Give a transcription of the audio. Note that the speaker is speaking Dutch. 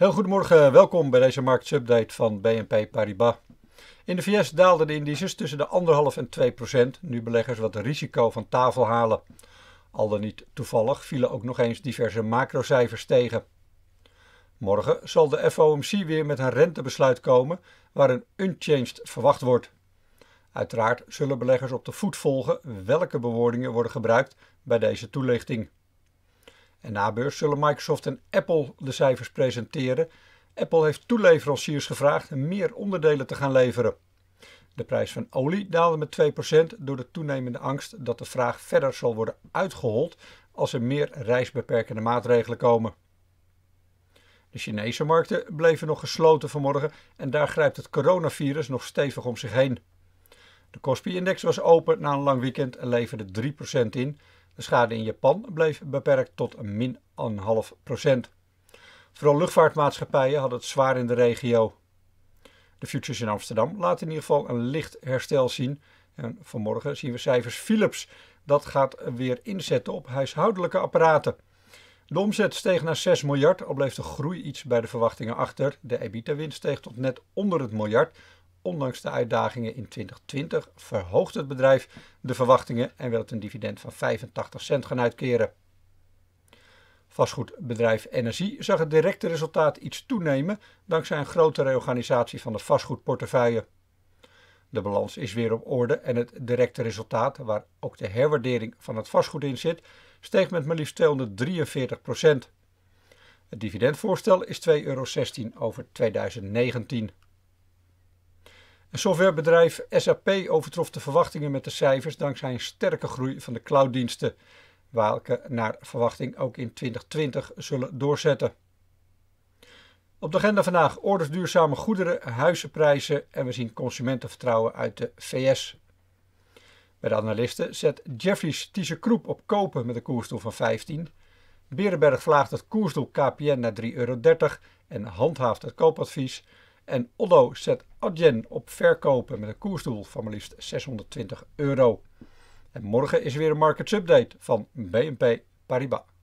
Heel goedemorgen, welkom bij deze marktsupdate van BNP Paribas. In de VS daalden de indices tussen de 1,5 en 2 procent, nu beleggers wat risico van tafel halen. Al dan niet toevallig vielen ook nog eens diverse macrocijfers tegen. Morgen zal de FOMC weer met een rentebesluit komen waar een unchanged verwacht wordt. Uiteraard zullen beleggers op de voet volgen welke bewoordingen worden gebruikt bij deze toelichting. En na beurs zullen Microsoft en Apple de cijfers presenteren. Apple heeft toeleveranciers gevraagd meer onderdelen te gaan leveren. De prijs van olie daalde met 2% door de toenemende angst dat de vraag verder zal worden uitgehold als er meer reisbeperkende maatregelen komen. De Chinese markten bleven nog gesloten vanmorgen en daar grijpt het coronavirus nog stevig om zich heen. De Kospi-index was open na een lang weekend en leverde 3% in. De schade in Japan bleef beperkt tot min 1,5 procent. Vooral luchtvaartmaatschappijen hadden het zwaar in de regio. De futures in Amsterdam laten in ieder geval een licht herstel zien. En vanmorgen zien we cijfers Philips. Dat gaat weer inzetten op huishoudelijke apparaten. De omzet steeg naar 6 miljard, al bleef de groei iets bij de verwachtingen achter. De EBITDA-winst steeg tot net onder het miljard, Ondanks de uitdagingen in 2020 verhoogt het bedrijf de verwachtingen en wil het een dividend van 85 cent gaan uitkeren. Vastgoedbedrijf Energie zag het directe resultaat iets toenemen dankzij een grote reorganisatie van de vastgoedportefeuille. De balans is weer op orde en het directe resultaat, waar ook de herwaardering van het vastgoed in zit, steeg met maar liefst 243 procent. Het dividendvoorstel is 2,16 euro over 2019. Een softwarebedrijf SAP overtrof de verwachtingen met de cijfers dankzij een sterke groei van de clouddiensten, welke naar verwachting ook in 2020 zullen doorzetten. Op de agenda vandaag orders duurzame goederen, huizenprijzen en we zien consumentenvertrouwen uit de VS. Bij de analisten zet Jeffries Tiese Kroep op kopen met een koersdoel van 15. Berenberg vraagt het koersdoel KPN naar 3,30 euro en handhaaft het koopadvies. En Oddo zet Adyen op verkopen met een koersdoel van maar liefst 620 euro. En morgen is weer een markets update van BNP Paribas.